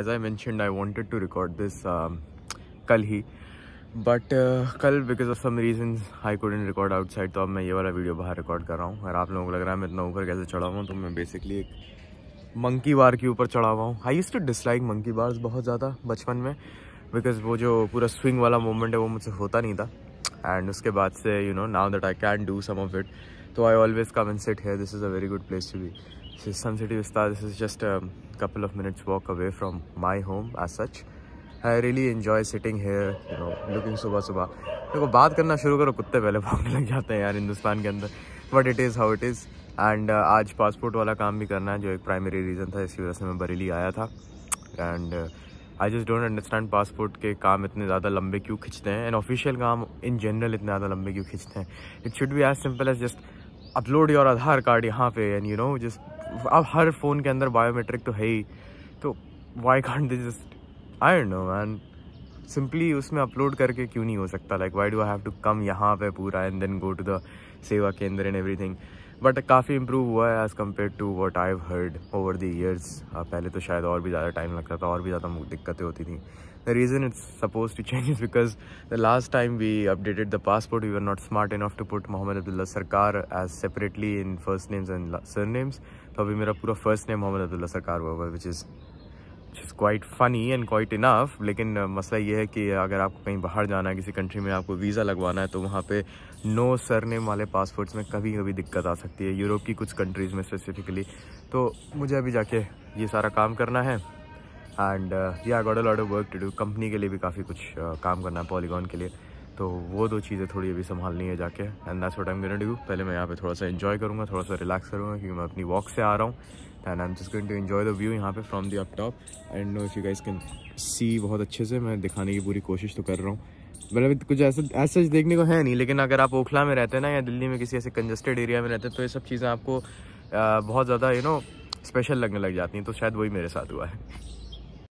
As I mention I wanted to record this कल ही but uh, कल because of some reason I couldn't record outside तो अब मैं ये वाला वीडियो बाहर रिकॉर्ड कर रहा हूँ अगर आप लोगों को लग रहा है मैं इतना ऊपर कैसे चढ़ा हुआ तो मैं बेसिकली एक मंकी बार के ऊपर चढ़ा हुआ हूँ I used to dislike monkey bars बहुत ज़्यादा बचपन में बिकॉज वो जो पूरा स्विंग वाला मोमेंट है वो मुझसे होता नहीं था एंड उसके बाद से you know now that I can do some of it so I always come and sit here. This is a very good place to be This is Sun City Vista. This is just a couple of minutes walk away from my I really enjoy sitting here looking सुबह सुबह देखो बात करना शुरू करो कुत्ते पहले भागने लग जाते हैं यार हिंदुस्तान के अंदर but it is how it is and आज पासपोर्ट वाला काम भी करना है जो एक प्राइमरी रीज़न था इसकी वजह से मैं बरेली आया था and I just don't understand passport के काम इतने ज़्यादा लंबे क्यों खींचते हैं एंड ऑफिशियल काम इन जनरल इतने ज़्यादा लंबे क्यों खींचते हैं it should be as simple as just upload your Aadhaar card यहाँ पे एंड यू नो जस्ट अब हर फ़ोन के अंदर बायोमेट्रिक तो है ही तो why can't they just I know man simply उसमें अपलोड करके क्यों नहीं हो सकता like why do I have to come यहाँ पे पूरा and then go to the Seva Kendra and everything but काफ़ी इम्प्रूव हुआ है as compared to what I heard over the years पहले तो शायद और भी ज़्यादा टाइम लगता था और भी ज़्यादा दिक्कतें होती थी the reason it's supposed to change is because the last time we updated the passport we are not smart enough to put Mohammad Abdullah Sarkar as separately in first names and surnames तो अभी मेरा पूरा फर्स्ट नेम मोहम्मद अब्दुल्ला सरकार हुआ हुआ which is is quite funny and quite enough लेकिन मसला ये है कि अगर आपको कहीं बाहर जाना है किसी कंट्री में आपको वीज़ा लगवाना है तो वहाँ पे नो सरनेम वाले पासपोर्ट्स में कभी कभी दिक्कत आ सकती है यूरोप की कुछ कंट्रीज़ में स्पेसिफिकली तो मुझे अभी जाके ये सारा काम करना है and I got a lot of work to do company के लिए भी काफ़ी कुछ uh, काम करना है पॉलीगॉन के लिए तो वो दो चीज़ें थोड़ी अभी संभालनी है जाके and that's what I am going to do पहले मैं यहाँ पे थोड़ा सा इन्जॉय करूँगा थोड़ा सा रिलैक्स करूँगा क्योंकि मैं अपनी वॉक से आ रहा हूँ and I am just going to enjoy the view यहाँ पे from the up top and no if you guys can see बहुत अच्छे से मैं दिखाने की पूरी कोशिश तो कर रहा हूँ मतलब कुछ ऐसा ऐसा देखने को है नहीं लेकिन अगर आप ओखला में रहते हैं ना या दिल्ली में किसी ऐसे कंजस्टेड एरिया में रहते हैं तो ये सब चीज़ें आपको uh, बहुत ज़्यादा यू नो स्पेशल लगने लग जाती हैं तो शायद वही मेरे साथ हुआ है